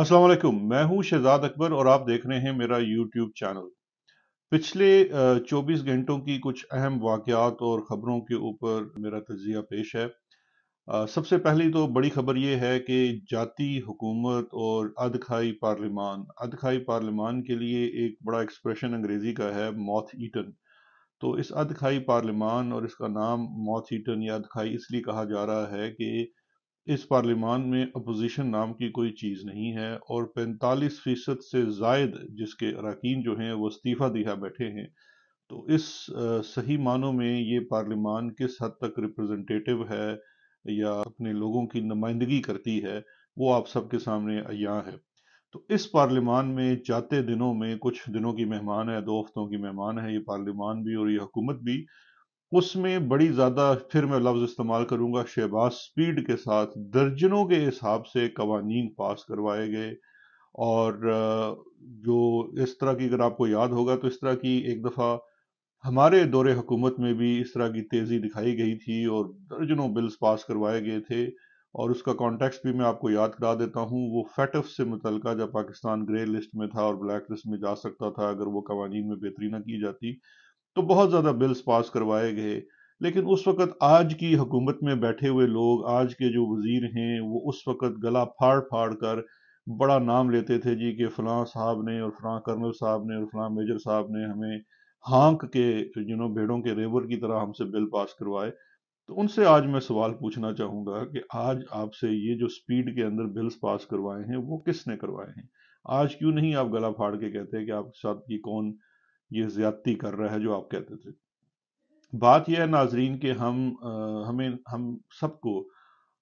अस्सलाम वालेकुम मैं हूं शहजाद अकबर और आप देख रहे हैं मेरा यूट्यूब चैनल पिछले 24 घंटों की कुछ अहम वाक़ात और ख़बरों के ऊपर मेरा तजिया पेश है सबसे पहली तो बड़ी खबर ये है कि जाति हुकूमत और अदखाई पार्लिमान अदखाई पार्लिमान के लिए एक बड़ा एक्सप्रेशन अंग्रेज़ी का है मौथ ईटन तो इस अदखाई पार्लिमान और इसका नाम मौथ ईटन या अदखाई इसलिए कहा जा रहा है कि इस पार्लियामान में अपोजिशन नाम की कोई चीज़ नहीं है और 45 फीसद से जायद जिसके अरकान जो हैं वो इस्तीफ़ा दिया बैठे हैं तो इस सही मानों में ये पार्लियामान किस हद तक रिप्रेजेंटेटिव है या अपने लोगों की नुमाइंदगी करती है वो आप सबके सामने अया है तो इस पार्लियामान में जाते दिनों में कुछ दिनों की मेहमान है दो हफ्तों की मेहमान है ये पार्लियामान भी और ये हुकूमत भी उसमें बड़ी ज़्यादा फिर मैं लफ्ज़ इस्तेमाल करूँगा शहबाज स्पीड के साथ दर्जनों के हिसाब से कवानीन पास करवाए गए और जो इस तरह की अगर आपको याद होगा तो इस तरह की एक दफ़ा हमारे दौरे हुकूमत में भी इस तरह की तेज़ी दिखाई गई थी और दर्जनों बिल्स पास करवाए गए थे और उसका कॉन्टेक्स्ट भी मैं आपको याद करा देता हूँ वो फैटफ से मुतल जब पाकिस्तान ग्रे लिस्ट में था और ब्लैक लिस्ट में जा सकता था अगर वो कवानीन में बेहतरी ना की जाती तो बहुत ज़्यादा बिल्स पास करवाए गए लेकिन उस वक़्त आज की हुकूमत में बैठे हुए लोग आज के जो वज़ीर हैं वो उस वक़्त गला फाड़ फाड़ कर बड़ा नाम लेते थे जी कि फ़लाँ साहब ने और फ़लाँ कर्नल साहब ने और फ़लाँ मेजर साहब ने हमें हाँक के यू भेड़ों के रेवर की तरह हमसे बिल पास करवाए तो उनसे आज मैं सवाल पूछना चाहूँगा कि आज आपसे ये जो स्पीड के अंदर बिल्स पास करवाए हैं वो किसने करवाए हैं आज क्यों नहीं आप गला फाड़ के कहते हैं कि आपके साथ ये कौन ये ज्यादती कर रहा है जो आप कहते थे बात यह है नाजरीन के हम आ, हमें हम सबको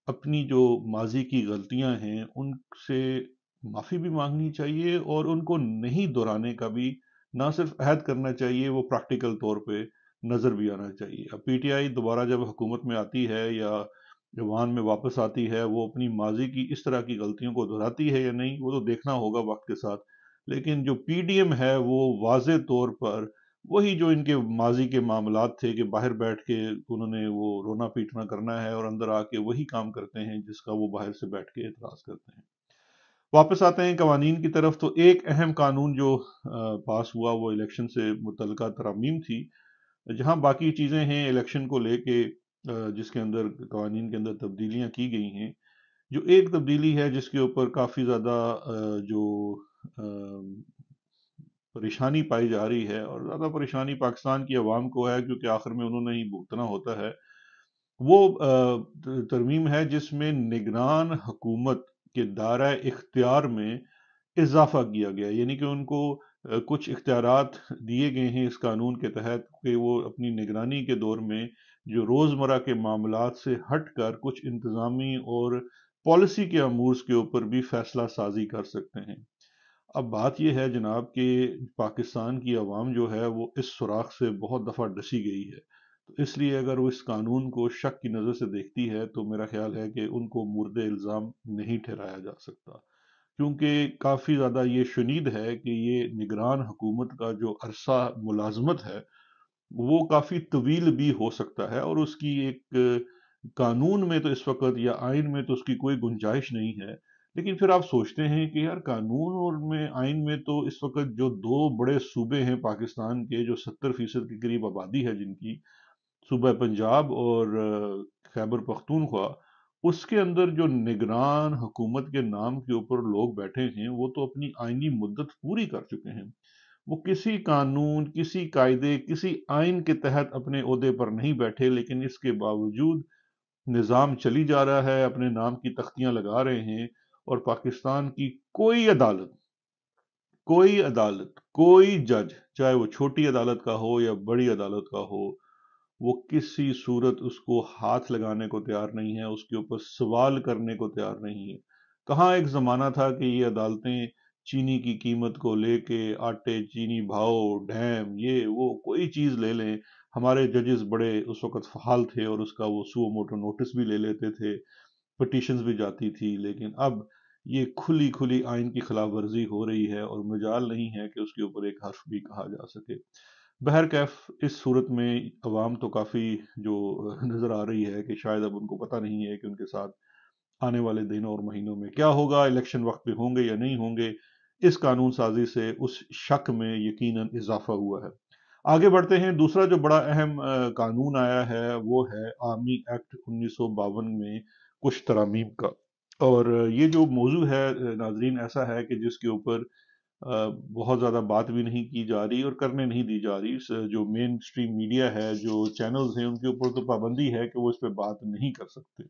अपनी जो माजी की गलतियां हैं उनसे माफ़ी भी मांगनी चाहिए और उनको नहीं दोहराने का भी ना सिर्फ अहद करना चाहिए वो प्रैक्टिकल तौर पे नज़र भी आना चाहिए अब पीटीआई दोबारा जब हुकूमत में आती है या जवान में वापस आती है वो अपनी माजी की इस तरह की गलतियों को दोहराती है या नहीं वो तो देखना होगा वक्त के साथ लेकिन जो पीडीएम है वो वाज तौर पर वही जो इनके माजी के मामला थे कि बाहर बैठ के उन्होंने वो रोना पीटना करना है और अंदर आके वही काम करते हैं जिसका वो बाहर से बैठ के एतराज करते हैं वापस आते हैं कवानीन की तरफ तो एक अहम कानून जो पास हुआ वो इलेक्शन से मुतल तरामीम थी जहाँ बाकी चीज़ें हैं इलेक्शन को लेके जिसके अंदर कवानीन के अंदर तब्दीलियाँ की गई हैं जो एक तब्दीली है जिसके ऊपर काफ़ी ज़्यादा जो परेशानी पाई जा रही है और ज़्यादा परेशानी पाकिस्तान की आवाम को है क्योंकि आखिर में उन्होंने ही भुगतना होता है वो तरमीम है जिसमें निगरान हकूमत के दायरा इख्तियार में इजाफा किया गया यानी कि उनको कुछ इख्तियार दिए गए हैं इस कानून के तहत कि वो अपनी निगरानी के दौर में जो रोज़मर्रा के मामला से हट कर कुछ इंतज़ामी और पॉलिसी के अमूर्स के ऊपर भी फैसला साजी कर सकते हैं अब बात यह है जनाब कि पाकिस्तान की आवाम जो है वो इस सुराख से बहुत दफ़ा डसी गई है तो इसलिए अगर वो इस कानून को शक की नज़र से देखती है तो मेरा ख्याल है कि उनको मुर्द इल्ज़ाम नहीं ठहराया जा सकता क्योंकि काफ़ी ज़्यादा ये शुनीद है कि ये निगरान हुकूमत का जो अरसा मुलाजमत है वो काफ़ी तवील भी हो सकता है और उसकी एक कानून में तो इस वक्त या आइन में तो उसकी कोई गुंजाइश नहीं है लेकिन फिर आप सोचते हैं कि यार कानून और में आइन में तो इस वक्त जो दो बड़े सूबे हैं पाकिस्तान के जो सत्तर फीसद के करीब आबादी है जिनकी सूबह पंजाब और खैबर पख्तूनख्वा उसके अंदर जो निगरान हुकूमत के नाम के ऊपर लोग बैठे हैं वो तो अपनी आइनी मुद्दत पूरी कर चुके हैं वो किसी कानून किसी कायदे किसी आइन के तहत अपने अहदे पर नहीं बैठे लेकिन इसके बावजूद निज़ाम चली जा रहा है अपने नाम की तख्तियां लगा रहे हैं और पाकिस्तान की कोई अदालत कोई अदालत कोई जज चाहे वो छोटी अदालत का हो या बड़ी अदालत का हो वो किसी सूरत उसको हाथ लगाने को तैयार नहीं है उसके ऊपर सवाल करने को तैयार नहीं है कहाँ एक ज़माना था कि ये अदालतें चीनी की कीमत को लेके आटे चीनी भाव डैम ये वो कोई चीज़ ले लें हमारे जजेस बड़े उस वक़्त फहाल थे और उसका वो सुओ मोटो नोटिस भी ले लेते थे पटिशन भी जाती थी लेकिन अब ये खुली खुली आइन की खिलाफ वर्जी हो रही है और मजाल नहीं है कि उसके ऊपर एक हर्फ भी कहा जा सके बहर कैफ इस सूरत में अवाम तो काफ़ी जो नज़र आ रही है कि शायद अब उनको पता नहीं है कि उनके साथ आने वाले दिनों और महीनों में क्या होगा इलेक्शन वक्त पे होंगे या नहीं होंगे इस कानून साजी से उस शक में यकीनन इजाफा हुआ है आगे बढ़ते हैं दूसरा जो बड़ा अहम कानून आया है वो है आर्मी एक्ट उन्नीस में कुछ तरामीम का और ये जो मौजू है नाजरीन ऐसा है कि जिसके ऊपर बहुत ज़्यादा बात भी नहीं की जा रही और करने नहीं दी जा रही जो मेन स्ट्रीम मीडिया है जो चैनल्स हैं उनके ऊपर तो पाबंदी है कि वो इस पर बात नहीं कर सकते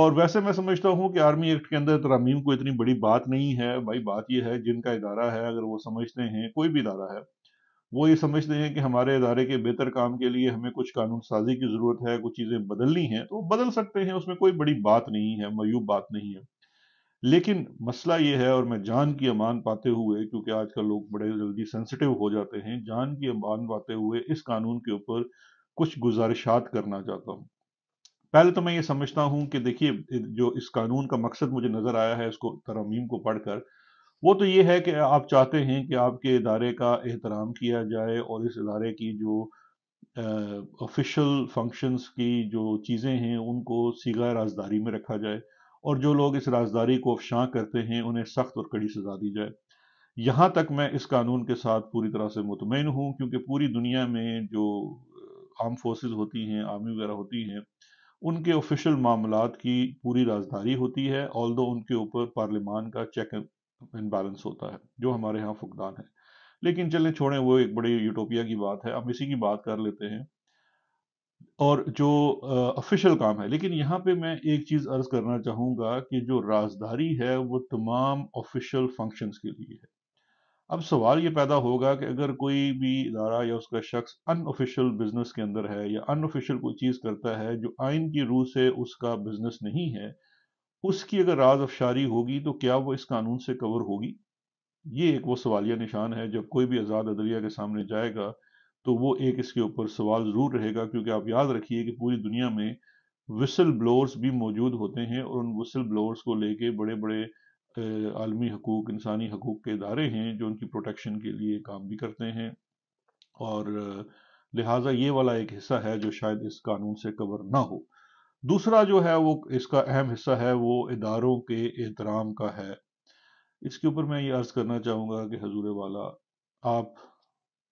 और वैसे मैं समझता हूँ कि आर्मी एक्ट के अंदर तरामीम को इतनी बड़ी बात नहीं है भाई बात यह है जिनका इदारा है अगर वो समझते हैं कोई भी इदारा है वो ये समझते हैं कि हमारे इदारे के बेहतर काम के लिए हमें कुछ कानून साजी की ज़रूरत है कुछ चीज़ें बदलनी है तो बदल सकते हैं उसमें कोई बड़ी बात नहीं है मयूब बात नहीं है लेकिन मसला ये है और मैं जान की अमान पाते हुए क्योंकि आजकल लोग बड़े जल्दी सेंसिटिव हो जाते हैं जान की अमान पाते हुए इस कानून के ऊपर कुछ गुजारिशात करना चाहता हूँ पहले तो मैं ये समझता हूँ कि देखिए जो इस कानून का मकसद मुझे नज़र आया है इसको तरमीम को पढ़कर वो तो ये है कि आप चाहते हैं कि आपके इदारे का एहतराम किया जाए और इस इदारे की जो ऑफिशियल फंक्शंस की जो चीज़ें हैं उनको सीगा राजदारी में रखा जाए और जो लोग इस राजदारी को अफशा करते हैं उन्हें सख्त और कड़ी सजा दी जाए यहाँ तक मैं इस कानून के साथ पूरी तरह से मुतमिन हूँ क्योंकि पूरी दुनिया में जो आर्म फोर्सेस होती हैं आर्मी वगैरह होती हैं उनके ऑफिशियल मामला की पूरी राजदारी होती है ऑल दो उनके ऊपर पार्लियामान का चेक इम्बैलेंस होता है जो हमारे यहाँ फुकदान है लेकिन चले छोड़ें वो एक बड़ी यूटोपिया की बात है अब इसी की बात कर लेते हैं और जो ऑफिशियल काम है लेकिन यहाँ पे मैं एक चीज़ अर्ज करना चाहूँगा कि जो राजदारी है वो तमाम ऑफिशियल फंक्शंस के लिए है अब सवाल ये पैदा होगा कि अगर कोई भी इदारा या उसका शख्स अनऑफिशियल बिजनेस के अंदर है या अनऑफिशियल कोई चीज़ करता है जो आइन की रूह से उसका बिजनेस नहीं है उसकी अगर राज अफशारी होगी तो क्या वो इस कानून से कवर होगी ये एक वो सवालिया निशान है जब कोई भी आज़ाद अदलिया के सामने जाएगा तो वो एक इसके ऊपर सवाल ज़रूर रहेगा क्योंकि आप याद रखिए कि पूरी दुनिया में विसल ब्लोअर्स भी मौजूद होते हैं और उन विसल ब्लोअर्स को लेके बड़े बड़े आलमी हकूक इंसानी हकूक के इदारे हैं जो उनकी प्रोटेक्शन के लिए काम भी करते हैं और लिहाजा ये वाला एक हिस्सा है जो शायद इस कानून से कवर ना हो दूसरा जो है वो इसका अहम हिस्सा है वो इदारों के एहतराम का है इसके ऊपर मैं ये अर्ज़ करना चाहूँगा कि हजूर वाला आप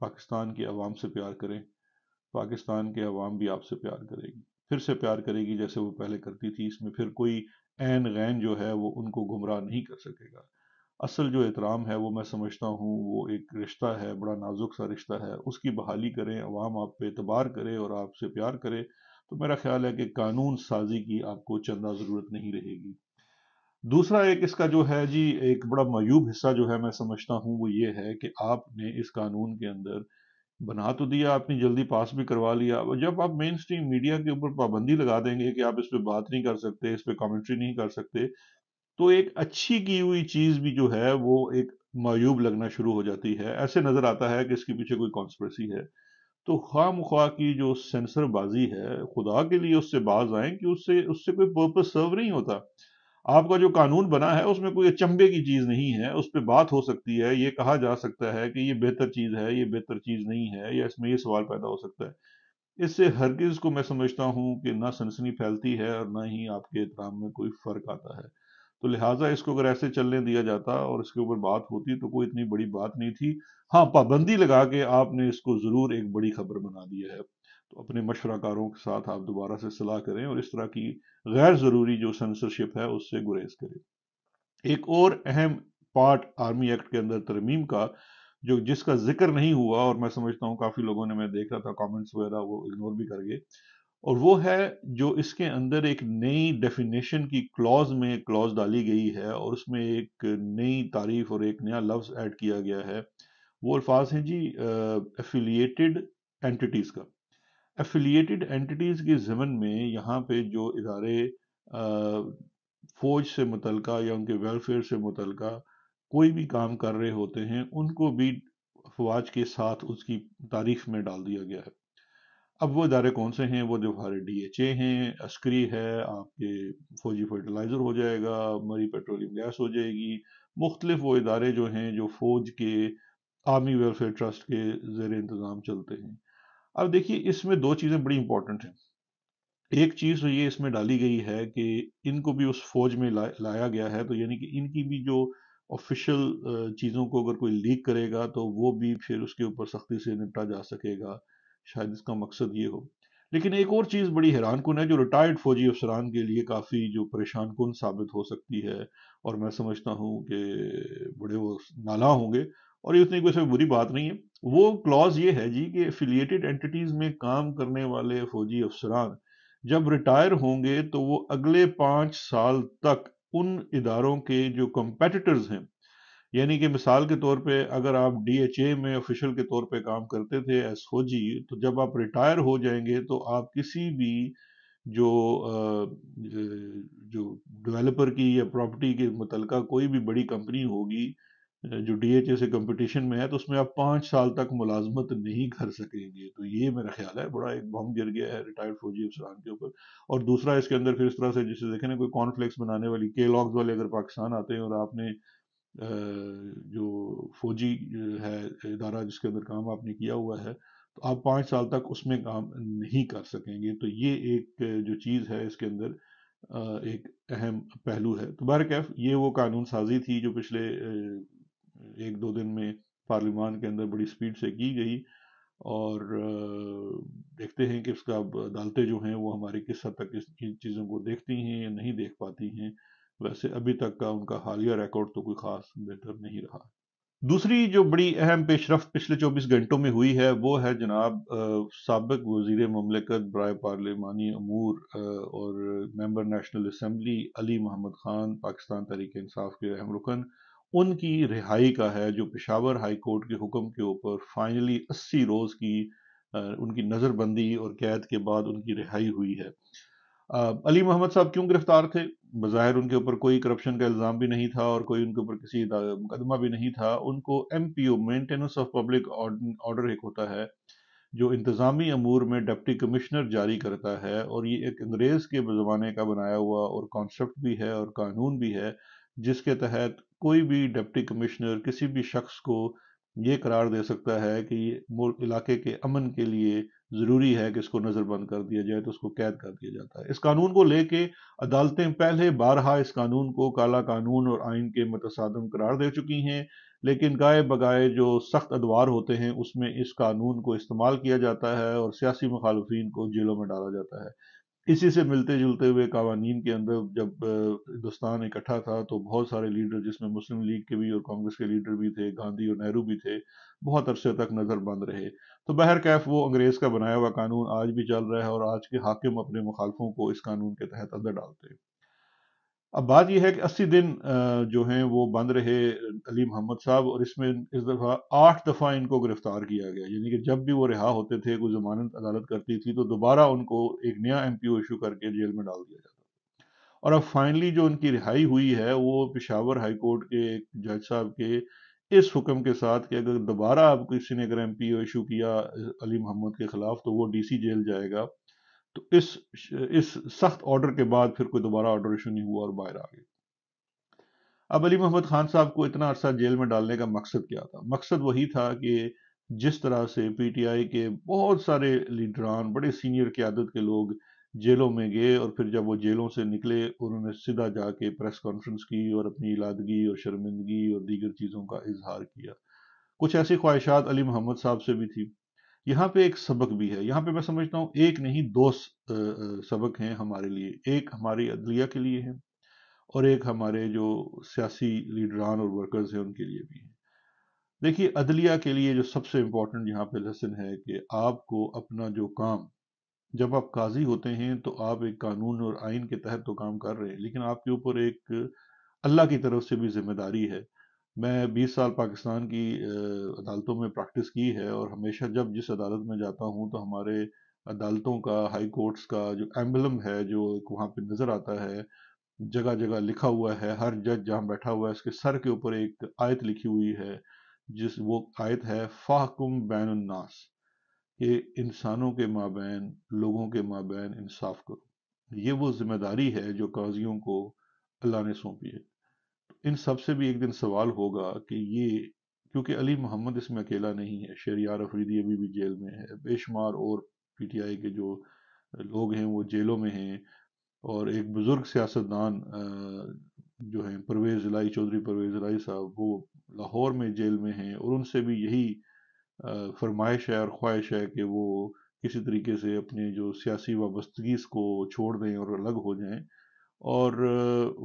पाकिस्तान की आवाम से प्यार करें पाकिस्तान के अवाम भी आपसे प्यार करेगी फिर से प्यार करेगी जैसे वो पहले करती थी इसमें फिर कोई एन गैन जो है वो उनको गुमराह नहीं कर सकेगा असल जो एहतराम है वो मैं समझता हूँ वो एक रिश्ता है बड़ा नाजुक सा रिश्ता है उसकी बहाली करें अवाम आप पे एतबार करे और आपसे प्यार करे तो मेरा ख्याल है कि कानून साजी की आपको चंदा ज़रूरत नहीं रहेगी दूसरा एक इसका जो है जी एक बड़ा मयूब हिस्सा जो है मैं समझता हूँ वो ये है कि आपने इस कानून के अंदर बना तो दिया आपने जल्दी पास भी करवा लिया और जब आप मेन स्ट्रीम मीडिया के ऊपर पाबंदी लगा देंगे कि आप इस पर बात नहीं कर सकते इस पर कॉमेंट्री नहीं कर सकते तो एक अच्छी की हुई चीज़ भी जो है वो एक मायूब लगना शुरू हो जाती है ऐसे नज़र आता है कि इसके पीछे कोई कॉन्स्परेसी है तो खा मुखा की जो सेंसरबाजी है खुदा के लिए उससे बाज आए कि उससे उससे कोई पर्पज सर्व नहीं होता आपका जो कानून बना है उसमें कोई अचंबे की चीज़ नहीं है उस पर बात हो सकती है ये कहा जा सकता है कि ये बेहतर चीज़ है ये बेहतर चीज़ नहीं है या इसमें ये सवाल पैदा हो सकता है इससे हर किस को मैं समझता हूँ कि ना सनसनी फैलती है और ना ही आपके एहतराम में कोई फ़र्क आता है तो लिहाजा इसको अगर ऐसे चलने दिया जाता और इसके ऊपर बात होती तो कोई इतनी बड़ी बात नहीं थी हाँ पाबंदी लगा के आपने इसको ज़रूर एक बड़ी खबर बना दिया है तो अपने मशराकारों के साथ आप दोबारा से सलाह करें और इस तरह की गैर ज़रूरी जो सेंसरशिप है उससे गुरेज करें एक और अहम पार्ट आर्मी एक्ट के अंदर तरमीम का जो जिसका जिक्र नहीं हुआ और मैं समझता हूँ काफ़ी लोगों ने मैं देख रहा था कॉमेंट्स वगैरह वो इग्नोर भी कर गए और वो है जो इसके अंदर एक नई डेफिनेशन की क्लॉज में क्लॉज डाली गई है और उसमें एक नई तारीफ और एक नया लफ्ज़ ऐड किया गया है वो अल्फाज हैं जी एफिलिएटेड एंटिटीज़ का एफिलिएटेड एंटिटीज़ के ज़मन में यहाँ पे जो इदारे फ़ौज से मुतल या उनके वेलफेयर से मुतल कोई भी काम कर रहे होते हैं उनको भी फवाज के साथ उसकी तारीफ में डाल दिया गया है अब वो इदारे कौन से हैं वो जो हमारे डी एच ए हैं अस्करी है आपके फौजी फर्टिलाइज़र हो जाएगा मरी पेट्रोलियम गैस हो जाएगी मुख्तलिफ वो इदारे जो हैं जो फ़ौज के आर्मी वेलफेयर ट्रस्ट के ज़ेर इंतज़ाम चलते हैं अब देखिए इसमें दो चीज़ें बड़ी इंपॉर्टेंट हैं एक चीज़ तो ये इसमें डाली गई है कि इनको भी उस फौज में ला, लाया गया है तो यानी कि इनकी भी जो ऑफिशियल चीज़ों को अगर कोई लीक करेगा तो वो भी फिर उसके ऊपर सख्ती से निपटा जा सकेगा शायद इसका मकसद ये हो लेकिन एक और चीज़ बड़ी हैरान कन है जो रिटायर्ड फौजी अफसरान के लिए काफ़ी जो परेशान कन साबित हो सकती है और मैं समझता हूँ कि बड़े वो नाला होंगे और ये उतनी कोई बुरी बात नहीं है वो क्लॉज ये है जी कि एफिलिएटेड एंटिटीज़ में काम करने वाले फौजी अफसरान जब रिटायर होंगे तो वो अगले पाँच साल तक उन इदारों के जो कंपेटिटर्स हैं यानी कि मिसाल के तौर पे अगर आप डीएचए में ऑफिशियल के तौर पे काम करते थे एस जी तो जब आप रिटायर हो जाएंगे तो आप किसी भी जो जो डेवलपर की या प्रॉपर्टी के मुतलका कोई भी बड़ी कंपनी होगी जो डीएचए से कंपटीशन में है तो उसमें आप पाँच साल तक मुलाजमत नहीं कर सकेंगे तो ये मेरा ख्याल है बड़ा एक बम गिर गया है रिटायर्ड फौजी अफसरान के ऊपर और दूसरा इसके अंदर फिर इस तरह से जिसे देखें ना कोई कॉन्फ्लेक्स बनाने वाली के लॉग्स वाले अगर पाकिस्तान आते हैं और आपने जो फौजी है इदारा जिसके अंदर काम आपने किया हुआ है तो आप पाँच साल तक उसमें काम नहीं कर सकेंगे तो ये एक जो चीज़ है इसके अंदर एक अहम पहलू है तो कैफ ये वो कानून साजी थी जो पिछले एक दो दिन में पार्लियामान के अंदर बड़ी स्पीड से की गई और देखते हैं कि उसका अदालतें जो हैं वो हमारे किस हद तक इस चीज़ों को देखती हैं या नहीं देख पाती हैं वैसे अभी तक का उनका हालिया रिकॉर्ड तो कोई खास बेहतर नहीं रहा दूसरी जो बड़ी अहम पेशरफ पिछले 24 घंटों में हुई है वो है जनाब सबक वजीर ममलिकत ब्राय पार्लिमानी अमूर आ, और member national assembly Ali Mohammad Khan Pakistan Tehreek Insaf के अहम रुकन उनकी रिहाई का है जो पेशावर हाई कोर्ट के हुक्म के ऊपर फाइनली अस्सी रोज़ की आ, उनकी नज़रबंदी और कैद के बाद उनकी रिहाई हुई है अली मोहम्मद साहब क्यों गिरफ्तार थे बाहर उनके ऊपर कोई करप्शन का इल्ज़ाम भी नहीं था और कोई उनके ऊपर किसी मुकदमा भी नहीं था उनको M P O maintenance of public order एक होता है जो इंतज़ामी अमूर में डिप्टी कमिश्नर जारी करता है और ये एक अंग्रेज़ के ज़माने का बनाया हुआ और कॉन्सेप्ट भी है और कानून भी है जिसके तहत कोई भी डिप्टी कमिश्नर किसी भी शख्स को ये करार दे सकता है कि इलाके के अमन के लिए ज़रूरी है कि इसको नज़रबंद कर दिया जाए तो उसको कैद कर दिया जाता है इस कानून को लेके अदालतें पहले बारहा इस कानून को काला कानून और आइन के मतसादम करार दे चुकी हैं लेकिन गाय बगाए जो सख्त अदवार होते हैं उसमें इस कानून को इस्तेमाल किया जाता है और सियासी मुखालफी को जेलों में डाला जाता है इसी से मिलते जुलते हुए कवानीन के अंदर जब हिंदुस्तान इकट्ठा था तो बहुत सारे लीडर जिसमें मुस्लिम लीग के भी और कांग्रेस के लीडर भी थे गांधी और नेहरू भी थे बहुत अरसे तक नज़र बंद रहे तो बहर कैफ वो अंग्रेज़ का बनाया हुआ कानून आज भी चल रहा है और आज के हाकिम अपने मुखालफों को इस कानून के तहत अंदर डालते हैं अब बात यह है कि अस्सी दिन जो हैं वो बंद रहे अली मोहम्मद साहब और इसमें इस दफ़ा आठ दफ़ा इनको गिरफ्तार किया गया यानी कि जब भी वो रिहा होते थे कोई जमानत अदालत करती थी तो दोबारा उनको एक नया एम पी ओ इशू करके जेल में डाल दिया जाता और अब फाइनली जो उनकी रिहाई हुई है वो पिशावर हाई कोर्ट के जज साहब के इस हुक्म के साथ कि अगर दोबारा अब किसी ने अगर एम पी ओ इशू किया अली मोहम्मद के ख़िलाफ़ तो वो डी सी जेल जाएगा तो इस इस सख्त ऑर्डर के बाद फिर कोई दोबारा ऑर्डर इशू नहीं हुआ और बाहर आ गए अब अली मोहम्मद खान साहब को इतना अरसा जेल में डालने का मकसद क्या था मकसद वही था कि जिस तरह से पीटीआई के बहुत सारे लीडरान बड़े सीनियर क्यादत के लोग जेलों में गए और फिर जब वो जेलों से निकले उन्होंने सीधा जाके प्रेस कॉन्फ्रेंस की और अपनी इलादगी और शर्मिंदगी और दीगर चीज़ों का इजहार किया कुछ ऐसी ख्वाहिशात अली मोहम्मद साहब से भी थी यहाँ पे एक सबक भी है यहाँ पे मैं समझता हूँ एक नहीं दो सबक हैं हमारे लिए एक हमारी अदलिया के लिए है और एक हमारे जो सियासी लीडरान और वर्कर्स हैं उनके लिए भी है देखिए अदलिया के लिए जो सबसे इम्पोर्टेंट यहाँ पे लेसन है कि आपको अपना जो काम जब आप काजी होते हैं तो आप एक कानून और आइन के तहत तो काम कर रहे हैं लेकिन आपके ऊपर एक अल्लाह की तरफ से भी जिम्मेदारी है मैं 20 साल पाकिस्तान की अदालतों में प्रैक्टिस की है और हमेशा जब जिस अदालत में जाता हूँ तो हमारे अदालतों का हाई कोर्ट्स का जो एम्बलम है जो वहाँ पे नज़र आता है जगह जगह लिखा हुआ है हर जज जहाँ बैठा हुआ है उसके सर के ऊपर एक आयत लिखी हुई है जिस वो आयत है फाहकुम बैन उन्नास कि इंसानों के माबैन लोगों के माबैन इंसाफ करो ये वो जिम्मेदारी है जो काजियों को अल्लाह ने सौंपी है इन सब से भी एक दिन सवाल होगा कि ये क्योंकि अली मोहम्मद इसमें अकेला नहीं है शेरियार अफरीदी अभी भी जेल में है बेशुमार और पीटीआई के जो लोग हैं वो जेलों में हैं और एक बुज़ुर्ग सियासतदान जो हैं परवेज़ लाई चौधरी परवेज़ लाई साहब वो लाहौर में जेल में हैं और उनसे भी यही फरमाइश है और ख्वाहिश है कि वो किसी तरीके से अपने जो सियासी वाबस्तगी को छोड़ दें और अलग हो जाएं और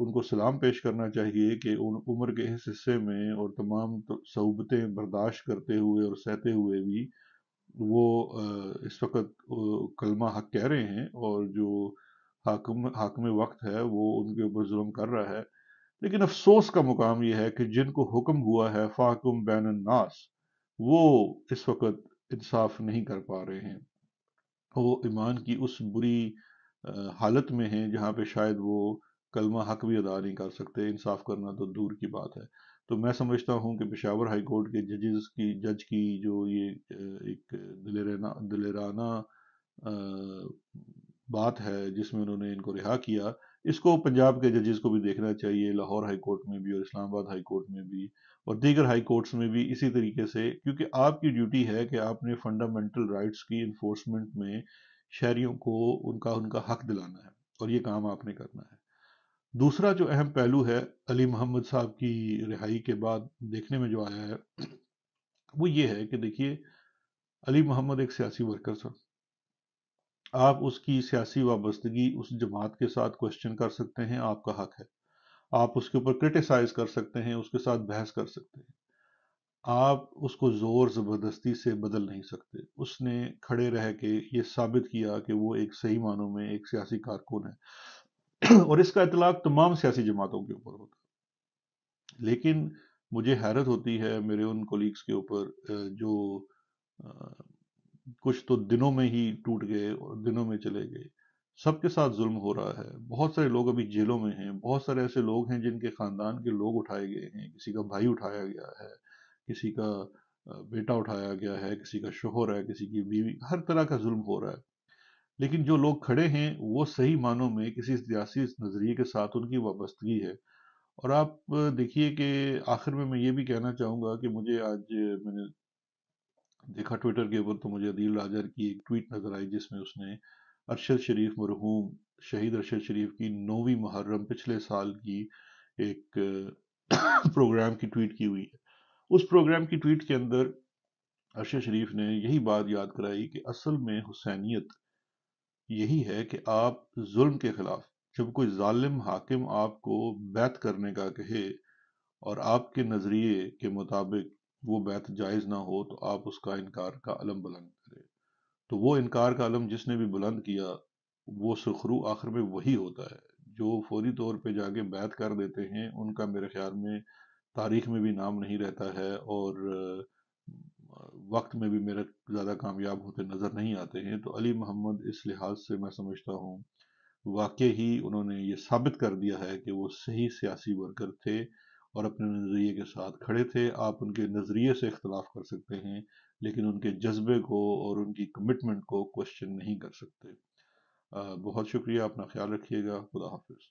उनको सलाम पेश करना चाहिए कि उन उम्र के इस हिस्से में और तमाम सहूबतें बर्दाश्त करते हुए और सहते हुए भी वो इस वक्त कलमा हक कह रहे हैं और जो हाकम हाकम वक्त है वो उनके ऊपर जुल्म कर रहा है लेकिन अफसोस का मुकाम यह है कि जिनको हुक्म हुआ है फाकुम बैन नास वो इस वक्त इंसाफ नहीं कर पा रहे हैं वो ईमान की उस बुरी हालत में हैं जहाँ पे शायद वो कलमा हक भी अदा नहीं कर सकते इंसाफ करना तो दूर की बात है तो मैं समझता हूँ कि पेशावर हाई कोर्ट के जजेस की जज की जो ये एक दिलेराना दिलेराना बात है जिसमें उन्होंने इनको रिहा किया इसको पंजाब के जजेस को भी देखना चाहिए लाहौर हाई कोर्ट में भी और इस्लामाबाद हाई कोर्ट में भी और दीगर हाई कोर्ट्स में भी इसी तरीके से क्योंकि आपकी ड्यूटी है कि आपने फंडामेंटल राइट्स की इन्फोर्समेंट में शहरीों को उनका उनका हक दिलाना है और ये काम आपने करना है दूसरा जो अहम पहलू है अली मोहम्मद साहब की रिहाई के बाद देखने में जो आया है वो ये है कि देखिए अली मोहम्मद एक सियासी वर्कर था आप उसकी सियासी वाबस्तगी उस जमात के साथ क्वेश्चन कर सकते हैं आपका हक है आप उसके ऊपर क्रिटिसाइज कर सकते हैं उसके साथ बहस कर सकते हैं आप उसको ज़ोर ज़बरदस्ती से बदल नहीं सकते उसने खड़े रह के ये साबित किया कि वो एक सही मानों में एक सियासी कारकुन है और इसका इतलाक तमाम सियासी जमातों के ऊपर होता लेकिन मुझे हैरत होती है मेरे उन कोलीग्स के ऊपर जो कुछ तो दिनों में ही टूट गए और दिनों में चले गए सबके साथ जुल्म हो रहा है बहुत सारे लोग अभी जेलों में हैं बहुत सारे ऐसे लोग हैं जिनके ख़ानदान के लोग उठाए गए हैं किसी का भाई उठाया गया है किसी का बेटा उठाया गया है किसी का शोहर है किसी की बीवी हर तरह का जुल्म हो रहा है लेकिन जो लोग खड़े हैं वो सही मानों में किसी सियासी नज़रिए के साथ उनकी वाबस्तगी है और आप देखिए कि आखिर में मैं ये भी कहना चाहूँगा कि मुझे आज मैंने देखा ट्विटर के ऊपर तो मुझे अदील राजर की एक ट्वीट नज़र आई जिसमें उसने अरशद शरीफ मरहूम शहीद अरशद शरीफ की नौवीं मुहर्रम पिछले साल की एक प्रोग्राम की ट्वीट की हुई है उस प्रोग्राम की ट्वीट के अंदर अरशद शरीफ ने यही बात याद कराई कि असल में हुसैनियत यही है कि आप जुल्म के ख़िलाफ़ जब कोई जालिम हाकिम आपको बैत करने का कहे और आपके नज़रिए के मुताबिक वो बैत जायज़ ना हो तो आप उसका इनकार का अलम बुलंद करें तो वो इनकार का अलम जिसने भी बुलंद किया वो सुखरू आखिर में वही होता है जो फौरी तौर पे जाके बैत कर देते हैं उनका मेरे ख्याल में तारीख में भी नाम नहीं रहता है और वक्त में भी मेरा ज़्यादा कामयाब होते नज़र नहीं आते हैं तो अली मोहम्मद इस लिहाज से मैं समझता हूँ वाकई ही उन्होंने ये साबित कर दिया है कि वो सही सियासी वर्कर थे और अपने नज़रिए के साथ खड़े थे आप उनके नज़रिए से इख्तलाफ कर सकते हैं लेकिन उनके जज्बे को और उनकी कमिटमेंट को क्वेश्चन नहीं कर सकते बहुत शुक्रिया अपना ख्याल रखिएगा खुदा हाफिज़